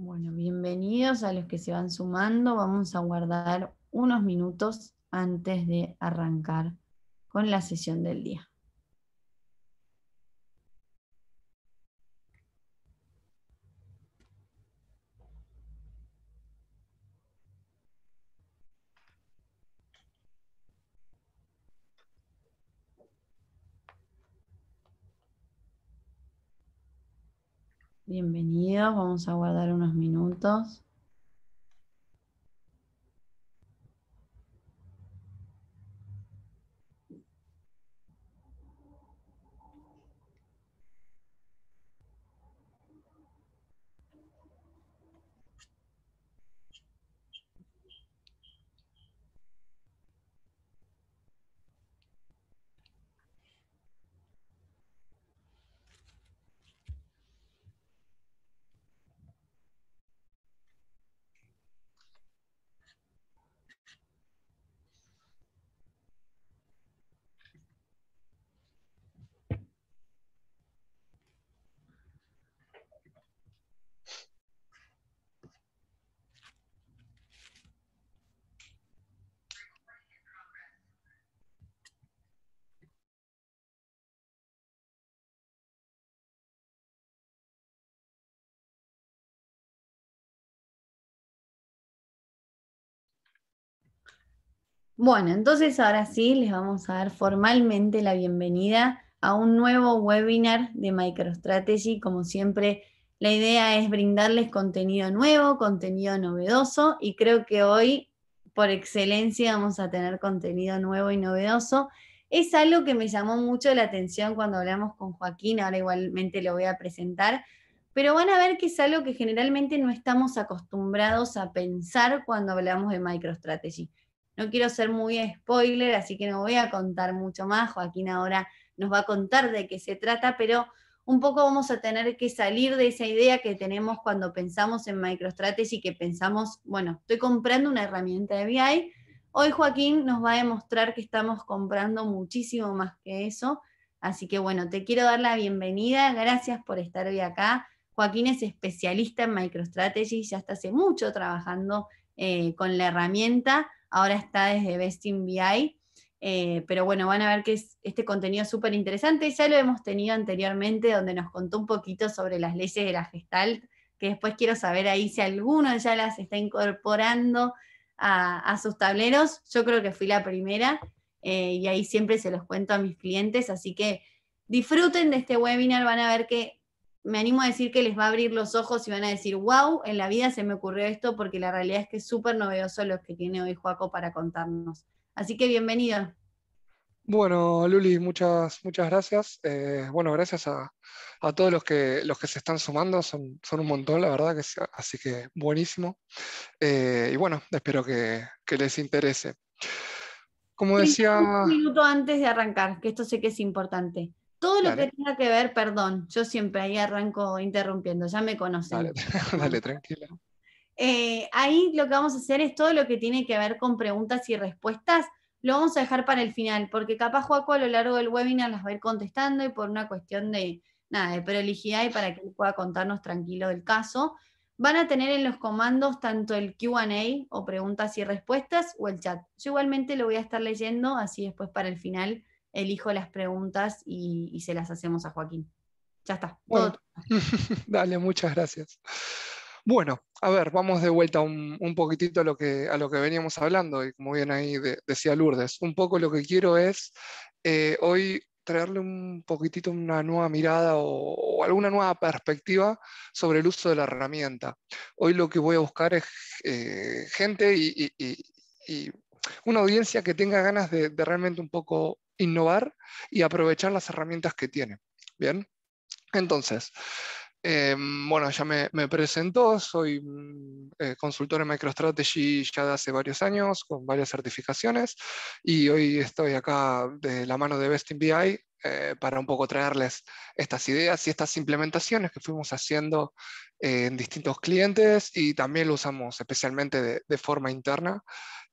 Bueno, bienvenidos a los que se van sumando. Vamos a guardar unos minutos antes de arrancar con la sesión del día. Bienvenidos. Vamos a guardar unos minutos. Bueno, entonces ahora sí les vamos a dar formalmente la bienvenida a un nuevo webinar de MicroStrategy. Como siempre, la idea es brindarles contenido nuevo, contenido novedoso y creo que hoy por excelencia vamos a tener contenido nuevo y novedoso. Es algo que me llamó mucho la atención cuando hablamos con Joaquín, ahora igualmente lo voy a presentar, pero van a ver que es algo que generalmente no estamos acostumbrados a pensar cuando hablamos de MicroStrategy no quiero ser muy spoiler, así que no voy a contar mucho más. Joaquín ahora nos va a contar de qué se trata, pero un poco vamos a tener que salir de esa idea que tenemos cuando pensamos en MicroStrategy, que pensamos, bueno, estoy comprando una herramienta de BI. Hoy Joaquín nos va a demostrar que estamos comprando muchísimo más que eso. Así que bueno, te quiero dar la bienvenida. Gracias por estar hoy acá. Joaquín es especialista en MicroStrategy, ya está hace mucho trabajando eh, con la herramienta ahora está desde in BI. Eh, pero bueno, van a ver que este contenido súper interesante. Ya lo hemos tenido anteriormente, donde nos contó un poquito sobre las leyes de la Gestalt, que después quiero saber ahí si alguno ya las está incorporando a, sus tableros. Yo creo que fui la primera eh, y ahí siempre se los cuento a mis clientes. Así que disfruten de este webinar, van a ver que me animo a decir que les va a abrir los ojos y van a decir, wow, en la vida se me ocurrió esto porque la realidad es que es súper novedoso lo que tiene hoy Joaco para contarnos. Así que bienvenido. Bueno, Luli, muchas, muchas gracias. Eh, bueno, gracias a, todos los que, los que se están sumando, son, son un montón, la verdad, que así que buenísimo. Eh, y bueno, espero que, que les interese. Como decía... Un minuto antes de arrancar, que esto sé que es importante. Todo lo que tenga que ver, perdón, yo siempre ahí arranco interrumpiendo, ya me conocen. Dale, dale eh, ahí lo que vamos a hacer es todo lo que tiene que ver con preguntas y respuestas, lo vamos a dejar para el final, porque capaz Joaco a lo largo del webinar las va a ir contestando y por una cuestión de, nada, de prolijidad y para que él pueda contarnos tranquilo del caso. Van a tener en los comandos tanto el QA o preguntas y respuestas o el chat. Yo igualmente lo voy a estar leyendo, así después para el final elijo las preguntas y, se las hacemos a Joaquín. Ya está. Dale, muchas gracias. Bueno, a ver, vamos de vuelta un, un, poquitito a lo, que, a lo que veníamos hablando y como bien ahí decía Lourdes, un poco lo que quiero es eh, hoy traerle un poquitito una nueva mirada o, alguna nueva perspectiva sobre el uso de la herramienta. Hoy lo que voy a buscar es eh, gente y una audiencia que tenga ganas de, realmente un poco innovar y aprovechar las herramientas que tiene. Bien, entonces, em, bueno, ya me, me presentó, soy mm, eh, consultor en MicroStrategy ya de hace varios años, con varias certificaciones, y hoy estoy acá de la mano de Best in BI eh, para un poco traerles estas ideas y estas implementaciones que fuimos haciendo eh, en distintos clientes y también lo usamos especialmente de forma interna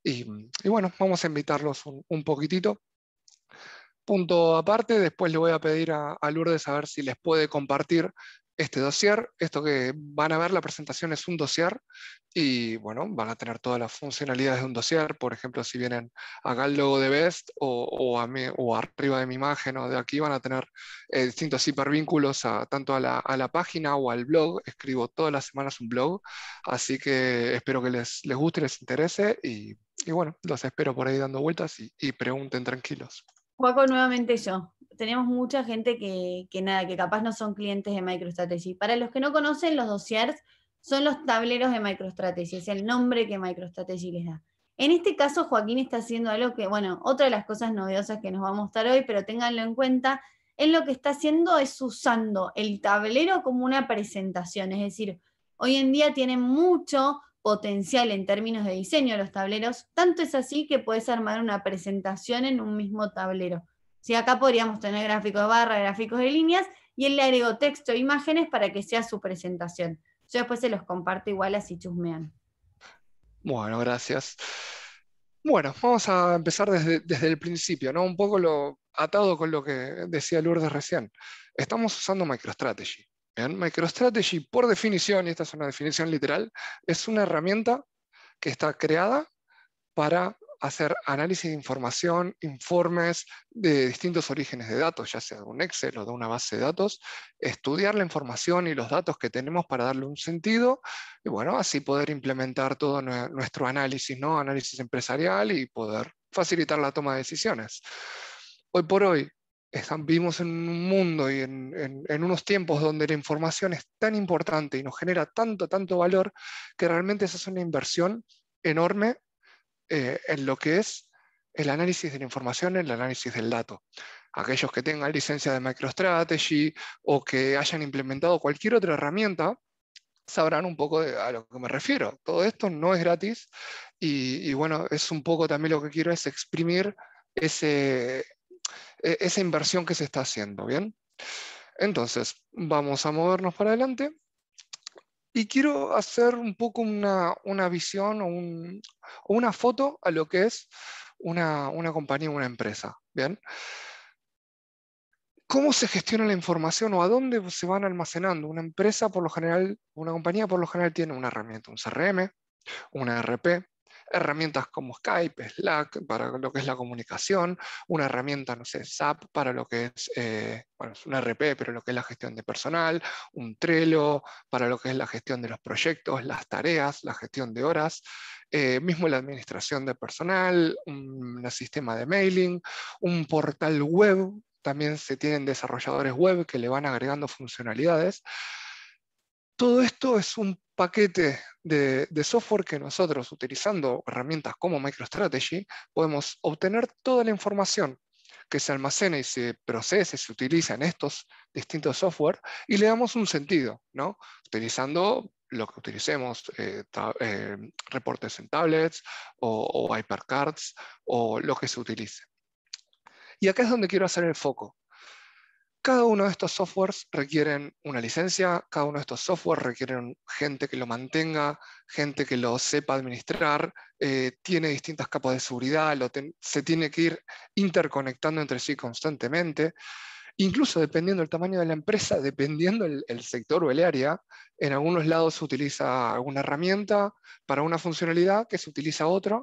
y, bueno, vamos a invitarlos un, poquitito. Punto aparte, después le voy a pedir a, Lourdes a ver si les puede compartir este dossier. Esto que van a ver, la presentación es un dossier y bueno, van a tener todas las funcionalidades de un dossier. Por ejemplo, si vienen acá al logo de Best o, a o arriba de mi imagen o de aquí, van a tener eh, distintos hipervínculos a, tanto a la, a la, página o al blog. Escribo todas las semanas un blog, así que espero que les, les guste, les interese y y bueno, los espero por ahí dando vueltas y, pregunten tranquilos. Juaco, nuevamente yo. Tenemos mucha gente que, nada, que capaz no son clientes de MicroStrategy. Para los que no conocen, los dossiers son los tableros de MicroStrategy, es el nombre que MicroStrategy les da. En este caso, Joaquín está haciendo algo que, bueno, otra de las cosas novedosas que nos va a mostrar hoy, pero ténganlo en cuenta, él lo que está haciendo es usando el tablero como una presentación, es decir, hoy en día tiene mucho potencial en términos de diseño de los tableros, tanto es así que puedes armar una presentación en un mismo tablero. Si acá podríamos tener gráficos de barra, gráficos de líneas, y él le agregó texto e imágenes para que sea su presentación. Yo después se los comparto igual así chusmean. Bueno, gracias. Bueno, vamos a empezar desde, desde, el principio, ¿no? Un poco lo atado con lo que decía Lourdes recién. Estamos usando MicroStrategy. MicroStrategy, por definición, y esta es una definición literal, es una herramienta que está creada para hacer análisis de información, informes de distintos orígenes de datos, ya sea de un Excel o de una base de datos, estudiar la información y los datos que tenemos para darle un sentido, y bueno, así poder implementar todo nuestro análisis, ¿no? análisis empresarial y poder facilitar la toma de decisiones. Hoy por hoy, vivimos en un mundo y en, unos tiempos donde la información es tan importante y nos genera tanto, tanto valor, que realmente esa es una inversión enorme eh, en lo que es el análisis de la información, el análisis del dato. Aquellos que tengan licencia de MicroStrategy o que hayan implementado cualquier otra herramienta, sabrán un poco de a lo que me refiero. Todo esto no es gratis y, y bueno, es un poco también lo que quiero es exprimir ese, e-, esa inversión que se está haciendo, ¿bien? Entonces, vamos a movernos para adelante. Y quiero hacer un poco una, una visión o, una foto a lo que es una, una compañía, una empresa. ¿bien? ¿Cómo se gestiona la información o a dónde se van almacenando? Una empresa, por lo general, una compañía por lo general tiene una herramienta, un CRM, una e RP, herramientas como Skype, Slack, para lo que es la comunicación, una herramienta, no sé, SAP, para lo que es, eh, bueno, es un RP, pero lo que es la gestión de personal, un Trello, para lo que es la gestión de los proyectos, las tareas, la gestión de horas, eh, mismo la administración de personal, un sistema de mailing, un portal web, también se tienen desarrolladores web que le van agregando funcionalidades. Todo esto es un paquete de, software que nosotros, utilizando herramientas como MicroStrategy, podemos obtener toda la información que se almacena y se procesa y se utiliza en estos distintos software y le damos un sentido, ¿no? Utilizando lo que utilicemos, eh, eh, reportes en tablets o, o hypercards o lo que se utilice. Y acá es donde quiero hacer el foco. Cada uno de estos softwares requieren una licencia, cada uno de estos softwares requieren gente que lo mantenga, gente que lo sepa administrar, eh, tiene distintas capas de seguridad, se tiene que ir interconectando entre sí constantemente. Incluso dependiendo del tamaño de la empresa, dependiendo el, sector o el área, en algunos lados se utiliza alguna herramienta para una funcionalidad que se utiliza otra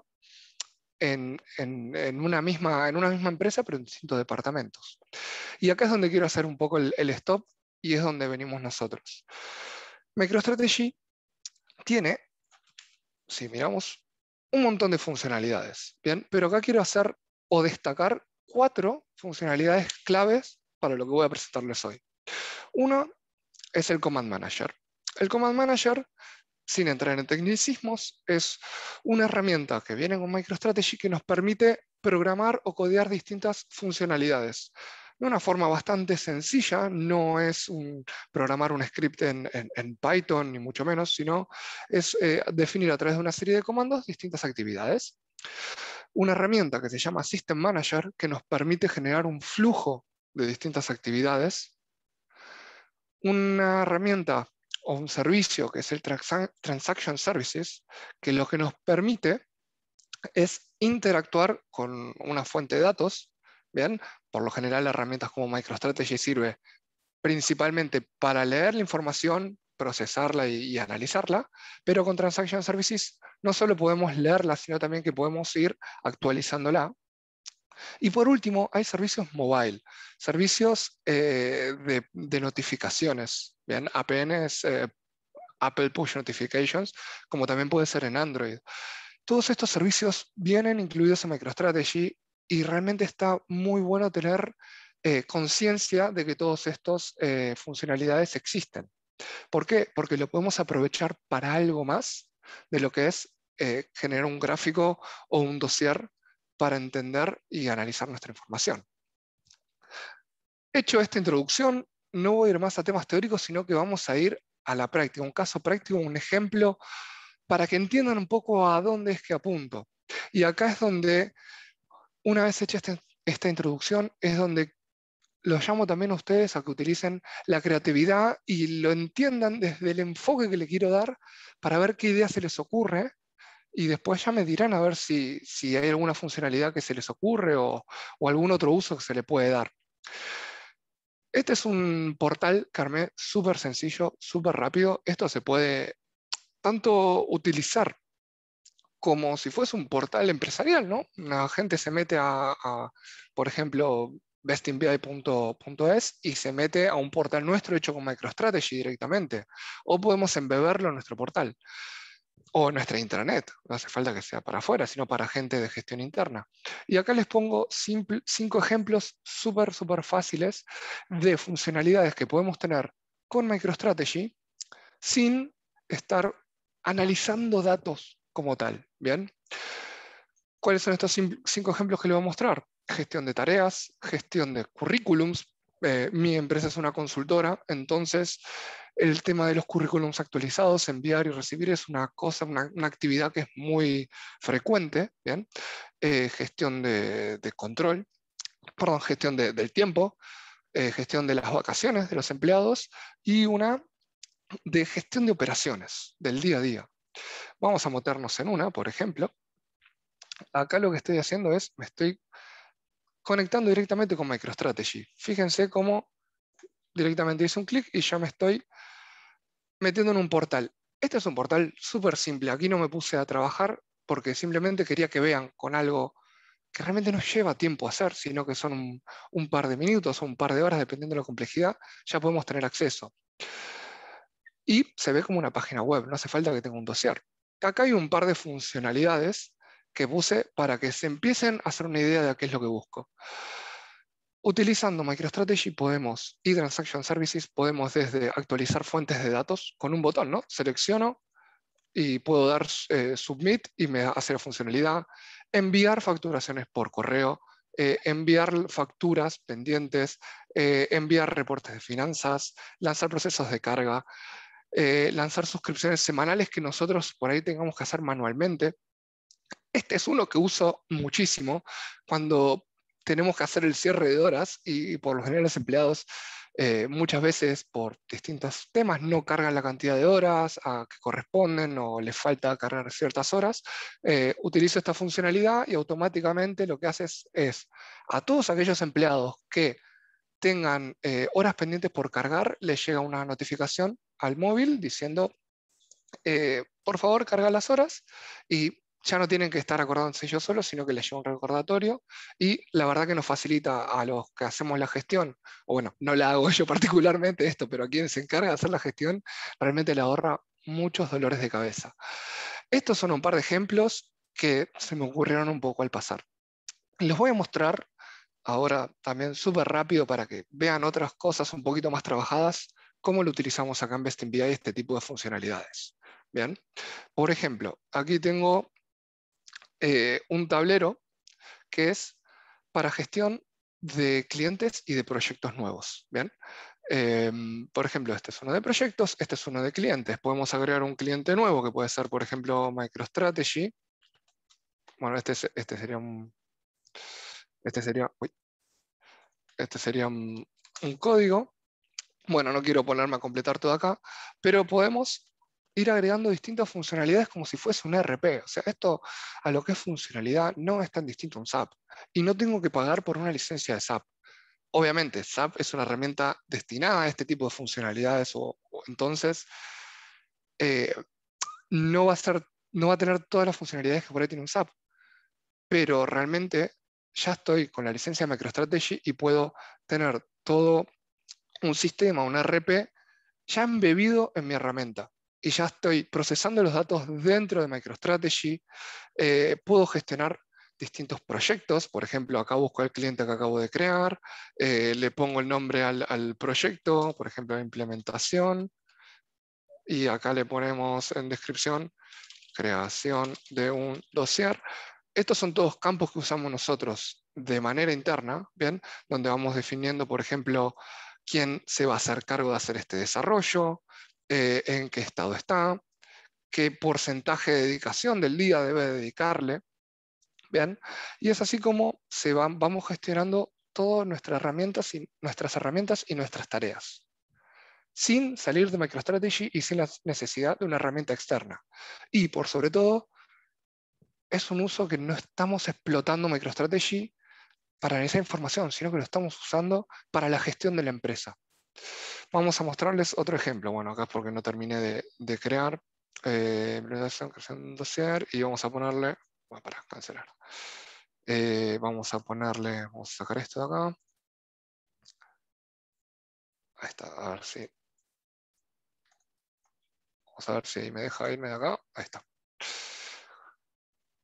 en, una misma, en una misma empresa, pero en distintos departamentos. Y acá es donde quiero hacer un poco el, stop y es donde venimos nosotros. MicroStrategy tiene, si miramos, un montón de funcionalidades, ¿bien? pero acá quiero hacer o destacar cuatro funcionalidades claves para lo que voy a presentarles hoy. Uno es el Command Manager. El Command Manager sin entrar en tecnicismos, es una herramienta que viene con MicroStrategy que nos permite programar o codear distintas funcionalidades de una forma bastante sencilla, no es programar un script en, Python, ni mucho menos, sino es eh, definir a través de una serie de comandos distintas actividades. Una herramienta que se llama System Manager, que nos permite generar un flujo de distintas actividades. Una herramienta o un servicio que es el Transaction Services, que lo que nos permite es interactuar con una fuente de datos. Bien, por lo general herramientas como MicroStrategy sirve principalmente para leer la información, procesarla y, y, analizarla, pero con Transaction Services no solo podemos leerla, sino también que podemos ir actualizándola y por último, hay servicios mobile, servicios eh, de, notificaciones. Bien, APNs, eh, Apple Push Notifications, como también puede ser en Android. Todos estos servicios vienen incluidos en MicroStrategy y realmente está muy bueno tener eh, conciencia de que todas estas funcionalidades existen. ¿Por qué? Porque lo podemos aprovechar para algo más de lo que es generar un gráfico o un dossier para entender y analizar nuestra información. Hecho esta introducción, no voy a ir más a temas teóricos, sino que vamos a ir a la práctica, un caso práctico, un ejemplo, para que entiendan un poco a dónde es que apunto. Y acá es donde, una vez hecha este, esta introducción, es donde los llamo también a ustedes a que utilicen la creatividad y lo entiendan desde el enfoque que le quiero dar para ver qué idea se les ocurre y después ya me dirán a ver si, hay alguna funcionalidad que se les ocurre o, algún otro uso que se le puede dar. Este es un portal, Carmen, súper sencillo, súper rápido. Esto se puede tanto utilizar como si fuese un portal empresarial, ¿no? La gente se mete a, a por ejemplo, bestinbi.es y se mete a un portal nuestro hecho con MicroStrategy directamente. O podemos embeberlo en nuestro portal o nuestra intranet. No hace falta que sea para afuera, sino para gente de gestión interna. Y acá les pongo cinco ejemplos súper, súper fáciles de funcionalidades que podemos tener con MicroStrategy sin estar analizando datos como tal. ¿Bien? ¿Cuáles son estos cinco ejemplos que les voy a mostrar? Gestión de tareas, gestión de currículums. Eh, mi empresa es una consultora, entonces el tema de los currículums actualizados, enviar y recibir es una cosa, una, actividad que es muy frecuente, ¿bien? Eh, gestión de, control, perdón, gestión del tiempo, eh, gestión de las vacaciones de los empleados y una de gestión de operaciones del día a día. Vamos a meternos en una, por ejemplo. Acá lo que estoy haciendo es, me estoy conectando directamente con MicroStrategy. Fíjense cómo directamente hice un clic y ya me estoy metiendo en un portal. Este es un portal súper simple. Aquí no me puse a trabajar porque simplemente quería que vean con algo que realmente no lleva tiempo hacer, sino que son un, un, par de minutos o un par de horas, dependiendo de la complejidad, ya podemos tener acceso. Y se ve como una página web, no hace falta que tenga un dossier. Acá hay un par de funcionalidades que puse para que se empiecen a hacer una idea de qué es lo que busco. Utilizando MicroStrategy podemos, y Transaction Services, podemos desde actualizar fuentes de datos con un botón, ¿no? Selecciono y puedo dar eh, Submit y me hace la funcionalidad. Enviar facturaciones por correo, eh, enviar facturas pendientes, eh, enviar reportes de finanzas, lanzar procesos de carga, lanzar suscripciones semanales que nosotros por ahí tengamos que hacer manualmente. Este es uno que uso muchísimo cuando tenemos que hacer el cierre de horas y, por lo general los empleados eh, muchas veces por distintos temas no cargan la cantidad de horas a ah, que corresponden o les falta cargar ciertas horas, eh, utilizo esta funcionalidad y automáticamente lo que hace es, a todos aquellos empleados que tengan eh, horas pendientes por cargar, les llega una notificación al móvil diciendo, por favor, carga las horas y ya no tienen que estar acordándose ellos solo, sino que les lleva un recordatorio y la verdad que nos facilita a los que hacemos la gestión, o bueno, no la hago yo particularmente esto, pero a quien se encarga de hacer la gestión, realmente le ahorra muchos dolores de cabeza. Estos son un par de ejemplos que se me ocurrieron un poco al pasar. los voy a mostrar ahora también súper rápido para que vean otras cosas un poquito más trabajadas, cómo lo utilizamos acá en BI este tipo de funcionalidades. Bien, por ejemplo, aquí tengo eh, un tablero que es para gestión de clientes y de proyectos nuevos. ¿bien? Em, por ejemplo, este es uno de proyectos, este es uno de clientes. Podemos agregar un cliente nuevo que puede ser, por ejemplo, MicroStrategy. Bueno, este, este sería un... Este sería... este sería un código. Bueno, no quiero ponerme a completar todo acá, pero podemos ir agregando distintas funcionalidades como si fuese un RP. O sea, esto a lo que es funcionalidad no es tan distinto a un SAP. Y no tengo que pagar por una licencia de SAP. Obviamente, SAP es una herramienta destinada a este tipo de funcionalidades, o, entonces eh, no, va a ser, no va a tener todas las funcionalidades que por ahí tiene un SAP. Pero realmente ya estoy con la licencia de MicroStrategy y puedo tener todo un sistema, un RP, ya embebido en mi herramienta y ya estoy procesando los datos dentro de MicroStrategy. Eh, puedo gestionar distintos proyectos, por ejemplo, acá busco el cliente que acabo de crear, eh, le pongo el nombre al, proyecto, por ejemplo, implementación, y acá le ponemos en descripción creación de un dossier. Estos son todos campos que usamos nosotros de manera interna, ¿bien? Donde vamos definiendo, por ejemplo, quién se va a hacer cargo de hacer este desarrollo, eh, en qué estado está, qué porcentaje de dedicación del día debe dedicarle. Bien, y es así como se van, vamos gestionando todas nuestras herramientas, y, nuestras herramientas y nuestras tareas, sin salir de MicroStrategy y sin la necesidad de una herramienta externa. Y por sobre todo, es un uso que no estamos explotando MicroStrategy para esa información, sino que lo estamos usando para la gestión de la empresa vamos a mostrarles otro ejemplo. Bueno, acá es porque no terminé de, crear. implementación, eh, creación dossier y vamos a ponerle, para cancelar. Eh, vamos a ponerle, vamos a sacar esto de acá. Ahí está, a ver si. Vamos a ver si me deja irme de acá. Ahí está.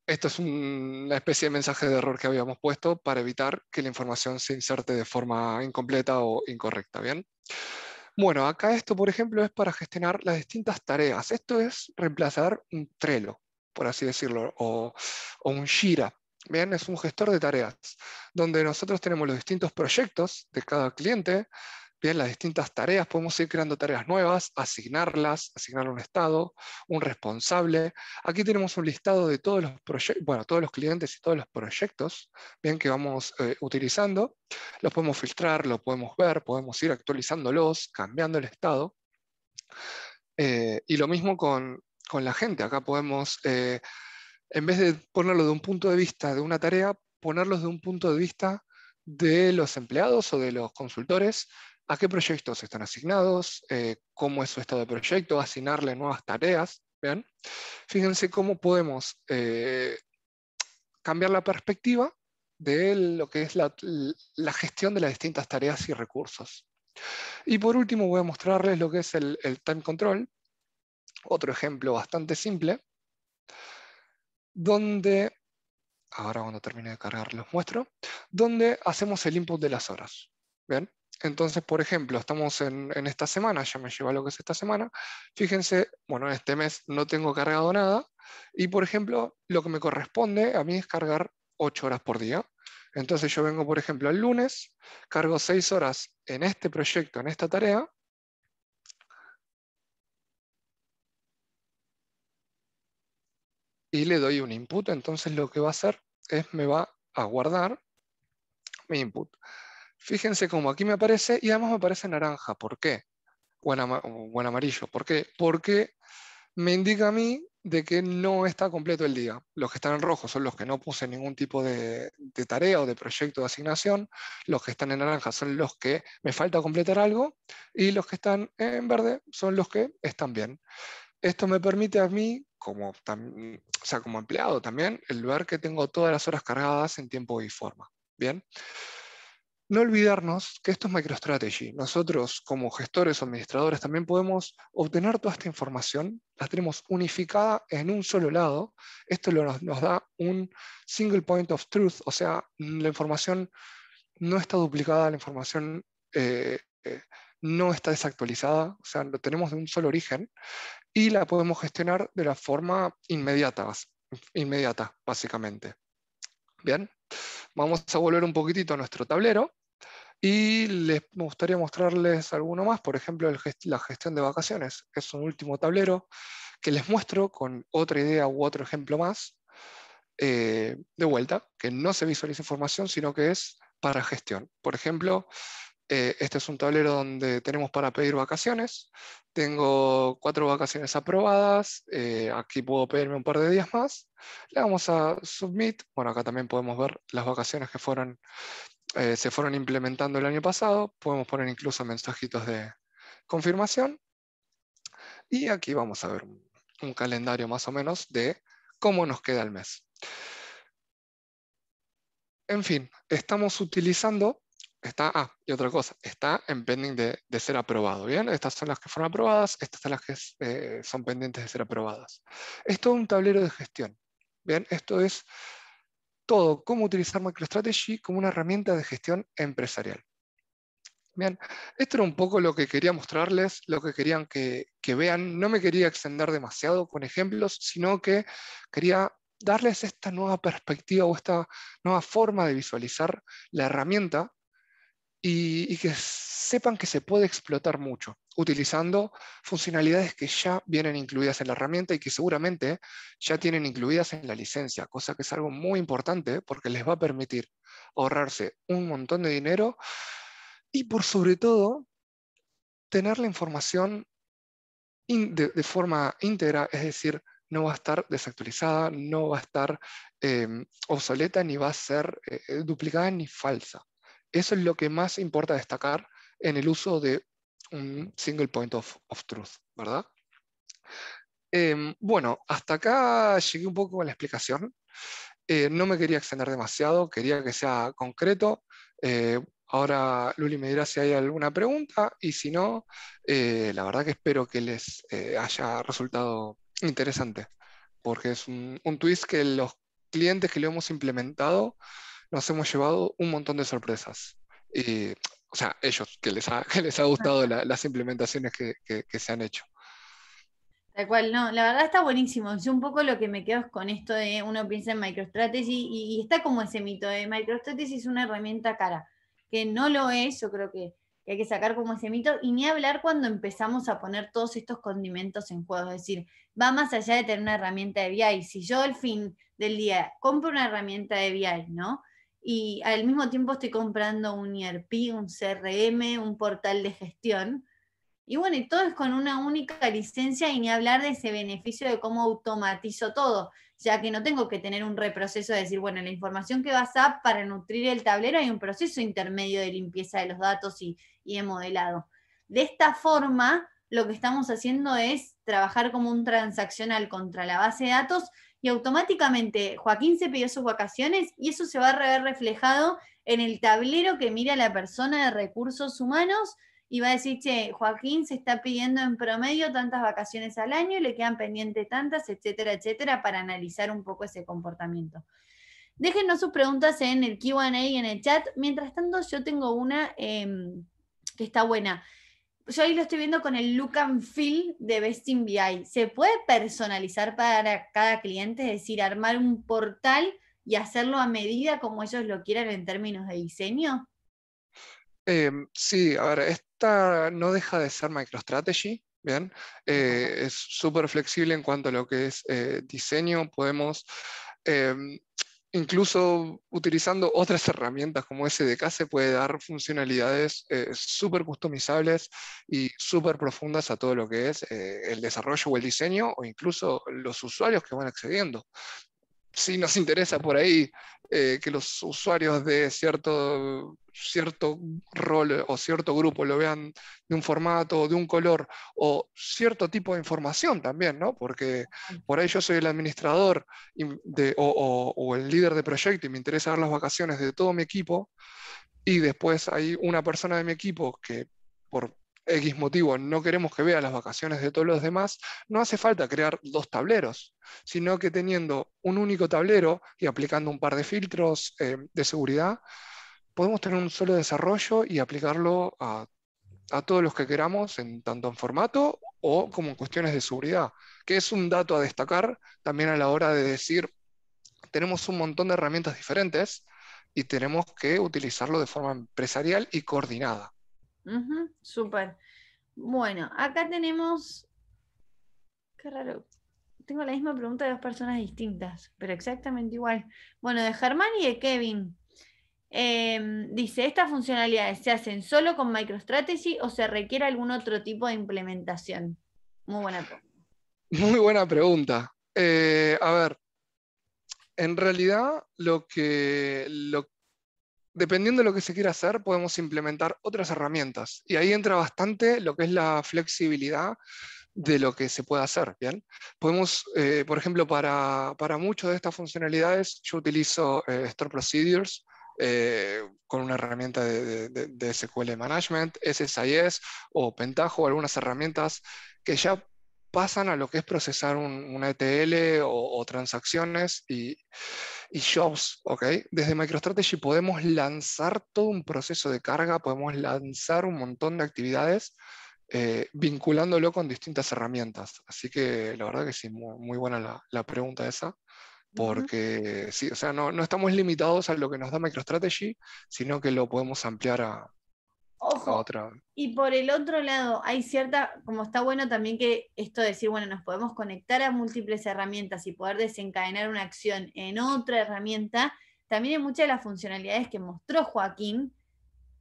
Esto es una especie de mensaje de error que habíamos puesto para evitar que la información se inserte de forma incompleta o incorrecta. ¿Bien? Bueno, acá esto, por ejemplo, es para gestionar las distintas tareas. Esto es reemplazar un Trello, por así decirlo, o, un Jira. Bien, es un gestor de tareas, donde nosotros tenemos los distintos proyectos de cada cliente, Bien, las distintas tareas, podemos ir creando tareas nuevas, asignarlas, asignar un estado, un responsable. Aquí tenemos un listado de todos los proyectos, bueno, todos los clientes y todos los proyectos, bien, que vamos eh, utilizando. Los podemos filtrar, los podemos ver, podemos ir actualizándolos, cambiando el estado. Eh, y lo mismo con, la gente. Acá podemos, eh, en vez de ponerlo de un punto de vista de una tarea, ponerlos de un punto de vista de los empleados o de los consultores a qué proyectos están asignados, eh, cómo es su estado de proyecto, asignarle nuevas tareas. Fíjense cómo podemos eh, cambiar la perspectiva de lo que es la, gestión de las distintas tareas y recursos. Y por último voy a mostrarles lo que es el, time control, otro ejemplo bastante simple, donde, ahora cuando termine de cargar los muestro, donde hacemos el input de las horas. ¿Bien? Entonces, por ejemplo, estamos en, esta semana, ya me lleva lo que es esta semana. Fíjense, bueno, este mes no tengo cargado nada y, por ejemplo, lo que me corresponde a mí es cargar 8 horas por día. Entonces yo vengo, por ejemplo, el lunes, cargo 6 horas en este proyecto, en esta tarea. Y le doy un input, entonces lo que va a hacer es me va a guardar mi input. Fíjense cómo aquí me aparece y además me aparece naranja. ¿Por qué? O en, amarillo. ¿Por qué? Porque me indica a mí de que no está completo el día. Los que están en rojo son los que no puse ningún tipo de, tarea o de proyecto de asignación. Los que están en naranja son los que me falta completar algo. Y los que están en verde son los que están bien. Esto me permite a mí, como, sea, como empleado también, el ver que tengo todas las horas cargadas en tiempo y forma. Bien no olvidarnos que esto es MicroStrategy. Nosotros como gestores o administradores también podemos obtener toda esta información, la tenemos unificada en un solo lado. Esto nos da un single point of truth, o sea, la información no está duplicada, la información eh, eh, no está desactualizada, o sea, lo tenemos de un solo origen y la podemos gestionar de la forma inmediata, inmediata básicamente. Bien, vamos a volver un poquitito a nuestro tablero y les, me gustaría mostrarles alguno más, por ejemplo, la gestión de vacaciones. Es un último tablero que les muestro con otra idea u otro ejemplo más, eh, de vuelta, que no se visualiza información, sino que es para gestión. Por ejemplo, eh, este es un tablero donde tenemos para pedir vacaciones. Tengo cuatro vacaciones aprobadas. Eh, aquí puedo pedirme un par de días más. Le vamos a submit. Bueno, acá también podemos ver las vacaciones que fueron eh, se fueron implementando el año pasado. Podemos poner incluso mensajitos de confirmación. Y aquí vamos a ver un calendario más o menos de cómo nos queda el mes. En fin, estamos utilizando, está, ah, y otra cosa, está en pending de, de ser aprobado, ¿bien? Estas son las que fueron aprobadas, estas son las que eh, son pendientes de ser aprobadas. Esto es un tablero de gestión, ¿bien? Esto es todo cómo utilizar MicroStrategy como una herramienta de gestión empresarial. Bien, esto era un poco lo que quería mostrarles, lo que querían que, vean. No me quería extender demasiado con ejemplos, sino que quería darles esta nueva perspectiva o esta nueva forma de visualizar la herramienta y, que sepan que se puede explotar mucho utilizando funcionalidades que ya vienen incluidas en la herramienta y que seguramente ya tienen incluidas en la licencia, cosa que es algo muy importante porque les va a permitir ahorrarse un montón de dinero y por sobre todo tener la información de, forma íntegra, es decir, no va a estar desactualizada, no va a estar em, obsoleta, ni va a ser eh, eh, duplicada ni falsa. Eso es lo que más importa destacar en el uso de un single point of, truth, ¿verdad? Em, bueno, hasta acá llegué un poco con la explicación. Eh, no me quería extender demasiado, quería que sea concreto. Eh, ahora Luli me dirá si hay alguna pregunta y si no, eh, la verdad que espero que les haya resultado interesante, porque es un, un twist que los clientes que lo hemos implementado nos hemos llevado un montón de sorpresas. Y o sea, ellos, que les ha, que les ha gustado las implementaciones que, se han hecho. Tal cual, no, la verdad está buenísimo. Yo un poco lo que me quedo es con esto de uno piensa en MicroStrategy y, está como ese mito de MicroStrategy es una herramienta cara, que no lo es, yo creo que, hay que sacar como ese mito y ni hablar cuando empezamos a poner todos estos condimentos en juego, es decir, va más allá de tener una herramienta de BI. Si yo al fin del día compro una herramienta de BI, ¿no? y al mismo tiempo estoy comprando un ERP, un CRM, un portal de gestión. Y bueno, y todo es con una única licencia y ni hablar de ese beneficio de cómo automatizo todo, ya que no tengo que tener un reproceso de decir, bueno, la información que vas a para nutrir el tablero hay un proceso intermedio de limpieza de los datos y, y modelado. De esta forma, lo que estamos haciendo es trabajar como un transaccional contra la base de datos, y automáticamente Joaquín se pidió sus vacaciones y eso se va a ver reflejado en el tablero que mira la persona de recursos humanos y va a decir, che, Joaquín se está pidiendo en promedio tantas vacaciones al año y le quedan pendientes tantas, etcétera, etcétera, para analizar un poco ese comportamiento. Déjenos sus preguntas en el QA y en el chat. Mientras tanto, yo tengo una em, que está buena yo ahí lo estoy viendo con el look and feel de Best in BI. ¿Se puede personalizar para cada cliente? Es decir, armar un portal y hacerlo a medida como ellos lo quieran en términos de diseño. Em, sí, a ver, esta no deja de ser MicroStrategy, ¿bien? Eh, es súper flexible en cuanto a lo que es eh, diseño. Podemos em, incluso utilizando otras herramientas como SDK se puede dar funcionalidades super eh, súper customizables y súper profundas a todo lo que es eh, el desarrollo o el diseño o incluso los usuarios que van accediendo si nos interesa por ahí eh, que los usuarios de cierto, cierto rol o cierto grupo lo vean de un formato o de un color o cierto tipo de información también, ¿no? Porque por ahí yo soy el administrador o, o el líder de proyecto y me interesa ver las vacaciones de todo mi equipo y después hay una persona de mi equipo que por X motivo no queremos que vea las vacaciones de todos los demás, no hace falta crear dos tableros, sino que teniendo un único tablero y aplicando un par de filtros eh, de seguridad, podemos tener un solo desarrollo y aplicarlo a, a todos los que queramos, en, tanto en formato o como en cuestiones de seguridad, que es un dato a destacar también a la hora de decir, tenemos un montón de herramientas diferentes y tenemos que utilizarlo de forma empresarial y coordinada. Súper. Bueno, acá tenemos. Qué raro. Tengo la misma pregunta de dos personas distintas, pero exactamente igual. Bueno, de Germán y de Kevin. Em, dice, ¿estas funcionalidades se hacen solo con MicroStrategy o se requiere algún otro tipo de implementación? Muy buena pregunta. Muy buena pregunta. Eh, a ver, en realidad lo que, lo dependiendo de lo que se quiera hacer, podemos implementar otras herramientas. Y ahí entra bastante lo que es la flexibilidad de lo que se puede hacer. ¿bien? Podemos, eh, por ejemplo, para, muchas de estas funcionalidades, yo utilizo eh, Store Procedures, eh, con una herramienta de, de, SQL Management, SSIS o Pentaho, algunas herramientas que ya pasan a lo que es procesar un, una ETL o, transacciones y, jobs, ¿ok? Desde MicroStrategy podemos lanzar todo un proceso de carga, podemos lanzar un montón de actividades eh, vinculándolo con distintas herramientas. Así que la verdad que sí, muy, buena la, pregunta esa, porque sí, o sea, no, no, estamos limitados a lo que nos da MicroStrategy, sino que lo podemos ampliar a, y por el otro lado, hay cierta, como está bueno también que esto decir, bueno, nos podemos conectar a múltiples herramientas y poder desencadenar una acción en otra herramienta, también hay muchas de las funcionalidades que mostró Joaquín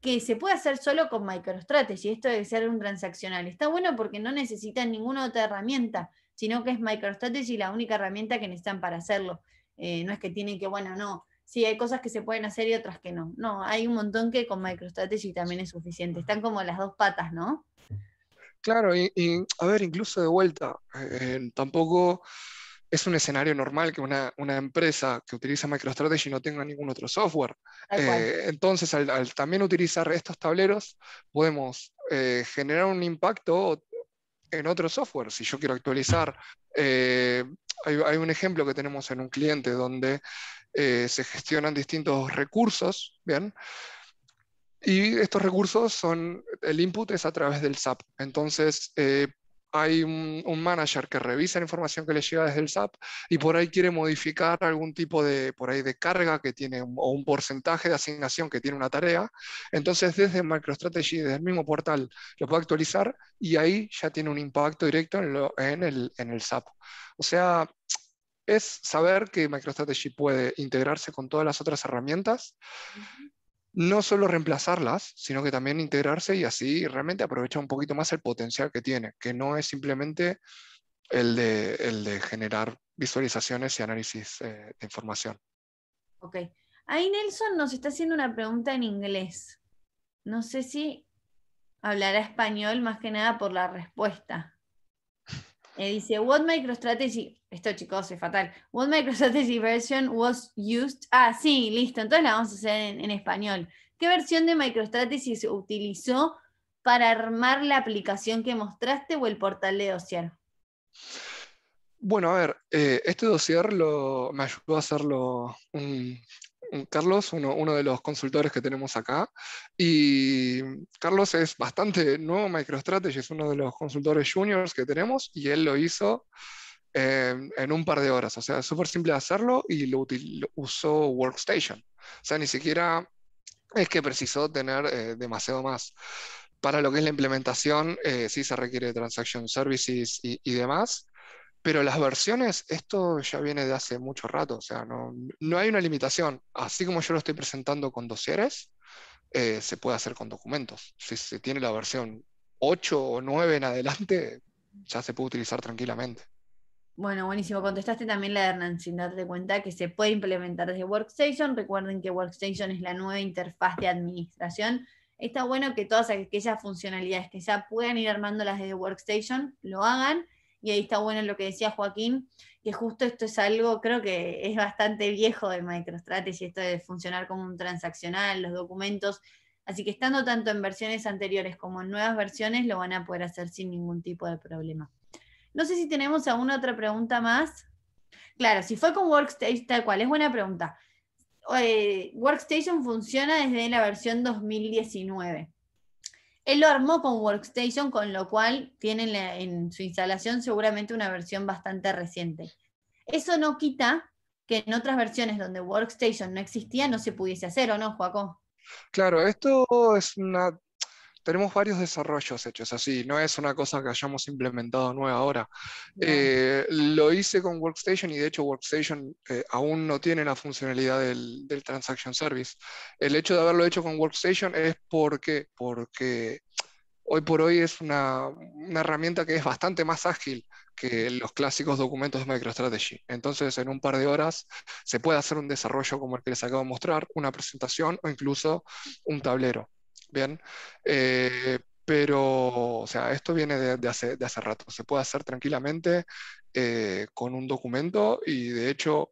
que se puede hacer solo con MicroStrategy, esto debe ser un transaccional. Está bueno porque no necesitan ninguna otra herramienta, sino que es MicroStrategy la única herramienta que necesitan para hacerlo. Eh, no es que tienen que, bueno, no, sí, hay cosas que se pueden hacer y otras que no. No, hay un montón que con MicroStrategy también es suficiente. Están como las dos patas, ¿no? Claro, y, a ver, incluso de vuelta, eh, eh, tampoco es un escenario normal que una, empresa que utiliza MicroStrategy no tenga ningún otro software. Eh, entonces, al, también utilizar estos tableros, podemos generar un impacto en otro software. Si yo quiero actualizar, hay, hay, un ejemplo que tenemos en un cliente donde eh, se gestionan distintos recursos, ¿bien? Y estos recursos son, el input es a través del SAP. Entonces, eh, hay un, manager que revisa la información que le llega desde el SAP y por ahí quiere modificar algún tipo de, por ahí de carga que tiene o un porcentaje de asignación que tiene una tarea. Entonces desde MicroStrategy, desde el mismo portal, lo puede actualizar y ahí ya tiene un impacto directo en, el, en el SAP. O sea, es saber que MicroStrategy puede integrarse con todas las otras herramientas, no solo reemplazarlas, sino que también integrarse y así realmente aprovechar un poquito más el potencial que tiene, que no es simplemente el de, generar visualizaciones y análisis eh, de información. Ok. Ahí Nelson nos está haciendo una pregunta en inglés. No sé si hablará español más que nada por la respuesta. Eh, dice, What MicroStrategy esto, chicos, es fatal. What MicroStrategy version was used. Ah, sí, listo. Entonces la vamos a hacer en, español. ¿Qué versión de MicroStrategy se utilizó para armar la aplicación que mostraste o el portal de dossier? Bueno, a ver, eh, este dossier lo, me ayudó a hacerlo un, Carlos, uno, de los consultores que tenemos acá. Y Carlos es bastante nuevo MicroStrategy, es uno de los consultores juniors que tenemos y él lo hizo en un par de horas. O sea, es súper simple hacerlo y lo, usó Workstation. O sea, ni siquiera es que precisó tener eh, demasiado más. Para lo que es la implementación, eh, sí se requiere Transaction Services y, demás, pero las versiones, esto ya viene de hace mucho rato, o sea, no, hay una limitación. Así como yo lo estoy presentando con dosieres, eh, se puede hacer con documentos. Si se tiene la versión 8 o 9 en adelante, ya se puede utilizar tranquilamente. Bueno, buenísimo. Contestaste también la Hernán sin darte cuenta que se puede implementar desde Workstation. Recuerden que Workstation es la nueva interfaz de administración. Está bueno que todas aquellas funcionalidades que ya puedan ir armándolas desde Workstation lo hagan. Y ahí está bueno lo que decía Joaquín, que justo esto es algo, creo que es bastante viejo de MicroStrategy, esto de funcionar como un transaccional, los documentos. Así que estando tanto en versiones anteriores como en nuevas versiones, lo van a poder hacer sin ningún tipo de problema. No sé si tenemos alguna otra pregunta más. Claro, si fue con Workstation, tal cual, es buena pregunta. Eh, Workstation funciona desde la versión 2019. Él lo armó con Workstation, con lo cual tienen en su instalación seguramente una versión bastante reciente. Eso no quita que en otras versiones donde Workstation no existía no se pudiese hacer, ¿o no, Joaco? Claro, esto es una tenemos varios desarrollos hechos así, no es una cosa que hayamos implementado nueva ahora. Eh, lo hice con Workstation y de hecho Workstation eh, aún no tiene la funcionalidad del, Transaction Service. El hecho de haberlo hecho con Workstation es porque, porque hoy por hoy es una, una herramienta que es bastante más ágil que los clásicos documentos de MicroStrategy. Entonces, en un par de horas se puede hacer un desarrollo como el que les acabo de mostrar, una presentación o incluso un tablero. Bien. Eh, pero, o sea, esto viene de, hace, de rato. Se puede hacer tranquilamente eh, con un documento y de hecho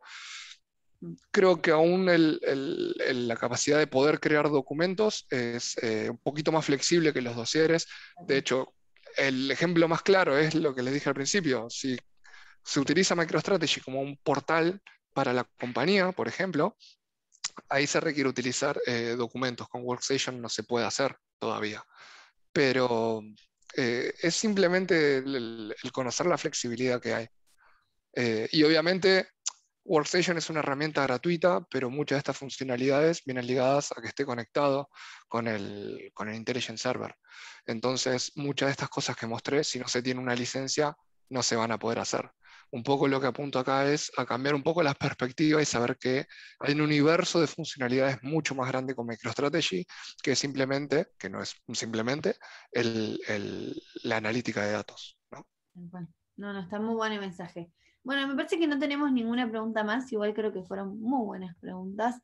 creo que aún el, la capacidad de poder crear documentos es eh, un poquito más flexible que los dosieres. De hecho, el ejemplo más claro es lo que les dije al principio. Si se utiliza MicroStrategy como un portal para la compañía, por ejemplo, ahí se requiere utilizar eh, documentos. Con Workstation no se puede hacer todavía. Pero eh, es simplemente el, conocer la flexibilidad que hay. Eh, y obviamente Workstation es una herramienta gratuita, pero muchas de estas funcionalidades vienen ligadas a que esté conectado con el, con el Intelligent Server. Entonces, muchas de estas cosas que mostré, si no se tiene una licencia, no se van a poder hacer un poco lo que apunto acá es a cambiar un poco las perspectivas y saber que hay un universo de funcionalidades mucho más grande con MicroStrategy que simplemente, que no es simplemente, la analítica de datos. ¿no? no, está muy bueno el mensaje. Bueno, me parece que no tenemos ninguna pregunta más, igual creo que fueron muy buenas preguntas.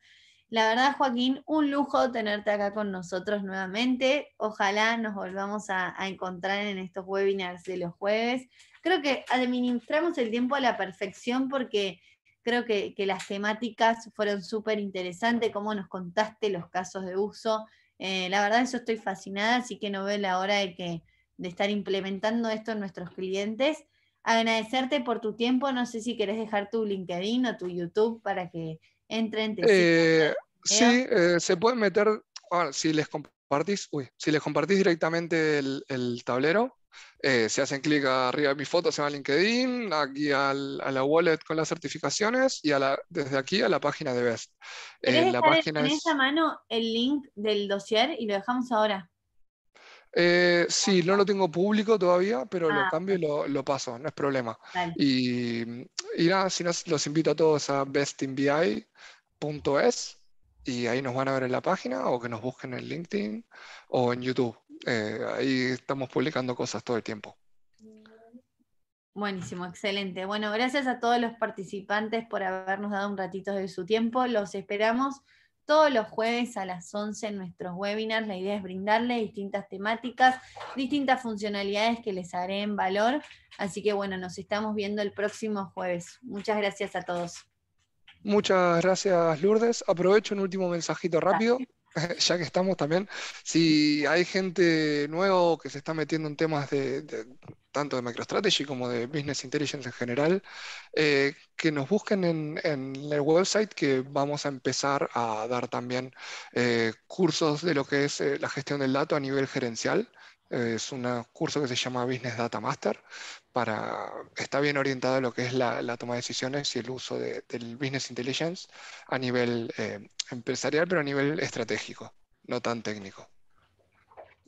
La verdad, Joaquín, un lujo tenerte acá con nosotros nuevamente. Ojalá nos volvamos a encontrar en estos webinars de los jueves creo que administramos el tiempo a la perfección porque creo que, las temáticas fueron súper interesantes, cómo nos contaste los casos de uso. Eh, la verdad, eso estoy fascinada, así que no veo la hora de, estar implementando esto en nuestros clientes. Agradecerte por tu tiempo, no sé si querés dejar tu LinkedIn o tu YouTube para que entren. Eh, sí, eh, se pueden meter, Ahora, si les compartís, si les compartís directamente el tablero, eh, si hacen clic arriba de mi foto, se va a LinkedIn, aquí a la wallet con las certificaciones y desde aquí a la página de Best. en eh, la página en esa mano el link del dossier y lo dejamos ahora? Eh, sí, no lo tengo público todavía, pero lo ah, cambio y lo, paso, no es problema. Y, nada, si no los invito a todos a bestinbi.es y ahí nos van a ver en la página o que nos busquen en LinkedIn o en YouTube. Eh, ahí estamos publicando cosas todo el tiempo. Buenísimo, excelente. Bueno, gracias a todos los participantes por habernos dado un ratito de su tiempo. Los esperamos todos los jueves a las 11 en nuestros webinars. La idea es brindarles distintas temáticas, distintas funcionalidades que les en valor. Así que bueno, nos estamos viendo el próximo jueves. Muchas gracias a todos. Muchas gracias, Lourdes. Aprovecho un último mensajito rápido. ya que estamos también, si hay gente nueva que se está metiendo en temas de, tanto de MicroStrategy como de Business Intelligence en general, eh, que nos busquen en, el website que vamos a empezar a dar también eh, cursos de lo que es eh, la gestión del dato a nivel gerencial. Es un curso que se llama Business Data Master, para, está bien orientado a lo que es la, toma de decisiones y el uso del business intelligence a nivel eh, empresarial, pero a nivel estratégico, no tan técnico.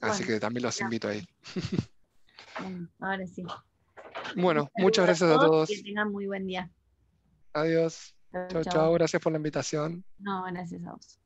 Así que también los invito ahí. Bueno, ahora sí. Bueno, muchas gracias a todos. Que tengan muy buen día. Adiós. Chao, chao. Gracias por la invitación. No, gracias a vos.